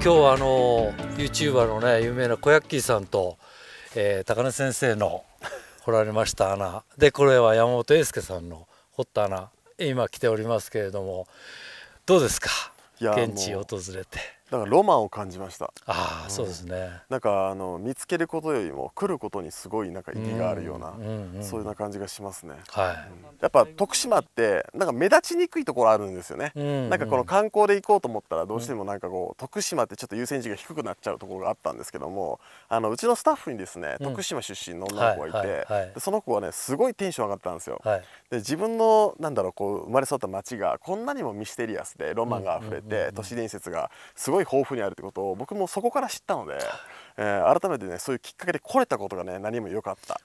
今日はあの YouTuber のね有名な小ヤッキーさんと、えー、高根先生の掘られました穴でこれは山本英介さんの掘った穴今来ておりますけれどもどうですか現地訪れて。だからロマンを感じましたああ、そうですねなんかあの見つけることよりも来ることにすごいなんか意義があるような、うんうん、そういうな感じがしますね、はい、やっぱ徳島ってなんか目立ちにくいところあるんですよね、うんうん、なんかこの観光で行こうと思ったらどうしてもなんかこう徳島ってちょっと優先順位が低くなっちゃうところがあったんですけどもあのうちのスタッフにですね徳島出身の女の子がいて、はいはい、その子はねすごいテンション上がったんですよ、で自分のなんだろうこう生まれ育った町がこんなにもミステリアスでロマンが溢れて、都市伝説がすごいごい豊富にあるってことを僕もそこから知ったのでえー、改めてねそういうきっかけで来れたことがね何も良かった、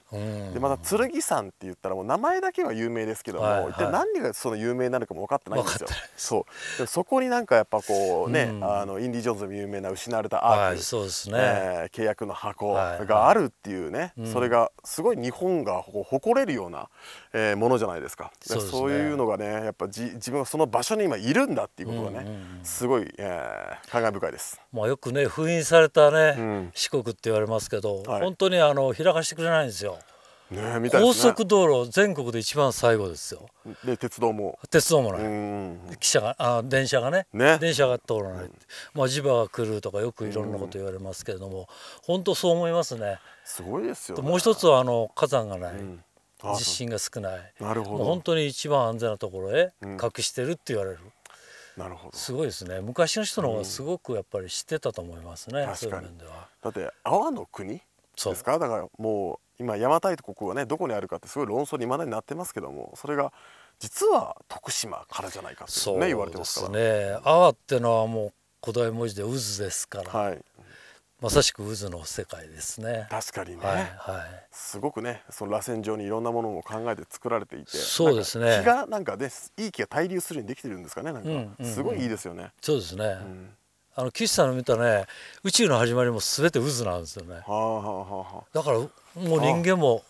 でまた剣山って言ったらもう名前だけは有名ですけども、はいはい、一体何がその有名なるかも分かってないんですよそうでそこになんかやっぱこうね、うん、あのインディ・ジョーンズで有名な失われたアーク、はい、そうですね、えー、契約の箱があるっていうね、はいはい、それがすごい日本が誇れるような、えー、ものじゃないですかそう、ね、そういうのがねやっぱじ自分はその場所に今いるんだっていうことがね、うんうんすごい、えー、感慨深いです。まあ、よくね封印されたね、うん四国って言われますけど、はい、本当にあの開かしてくれないんですよ。ねね、高速道路全国で一番最後ですよで鉄道も鉄道もない、汽車があ電車がね、ね、電車が通らない、うん、まあ磁場が来るとかよくいろんなこと言われますけれども、うん、本当そう思いますねすごいですよ、もう一つはあの火山がない、うん、地震が少ないなるほど本当に一番安全なところへ隠してるって言われる、なるほどすごいですね昔の人の方がすごくやっぱり知ってたと思いますね、うん、そういう面ではだって阿波の国ですかだからもう今邪馬台国がねどこにあるかってすごい論争にまだになってますけどもそれが実は徳島からじゃないかってね言われてますからね。阿波ってのはもう古代文字で渦ですから、はい、まさしく渦の世界ですね確かにね、はい、はい、すごくねその螺旋状にいろんなものも考えて作られていてそうですね気がなんかねいい気が滞留するにできてるんですかねなんか、うんうん、すごいいいですよねそうですね、うん、あの岸さんの見たね宇宙の始まりも全て渦なんですよね、はあはあ、だからもう人間も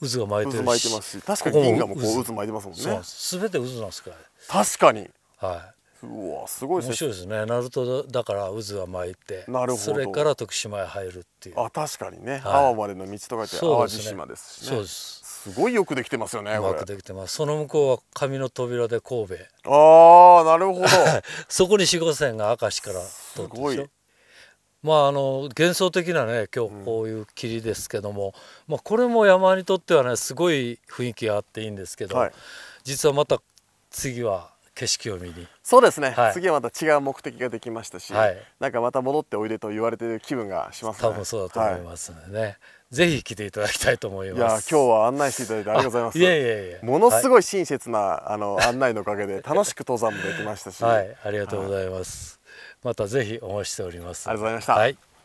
渦が巻いてるし渦巻いてますし確かに銀河もこう渦巻いてますもんねそう全て渦なんですから確かにはいうわすごい面白いですねナルトだから渦は巻いてなるほどそれから徳島へ入るっていうあ確かにね、はい、青までの道と書いて淡路島ですし、ね、そうですすごいよくできてますよねうまくできてますその向こうは紙の扉で神戸ああなるほど そこに四五線が明石から通ってるでしまああの幻想的なね今日こういう霧ですけども、うん、まあ、これも山にとってはねすごい雰囲気があっていいんですけど、はい、実はまた次は景色を見にそうですね、はい、次はまた違う目的ができましたし、はい、なんかまた戻っておいでと言われてる気分がします、ね、多分そうだと思いますのでね、はい、ぜひ来ていただきたいと思いますいや今日は案内していただいてありがとうございますいやいやいやものすごい親切な、はい、あの案内のおかげで楽しく登山もできましたし、はい、ありがとうございます、またぜひお待ちしておりますありがとうございました、はい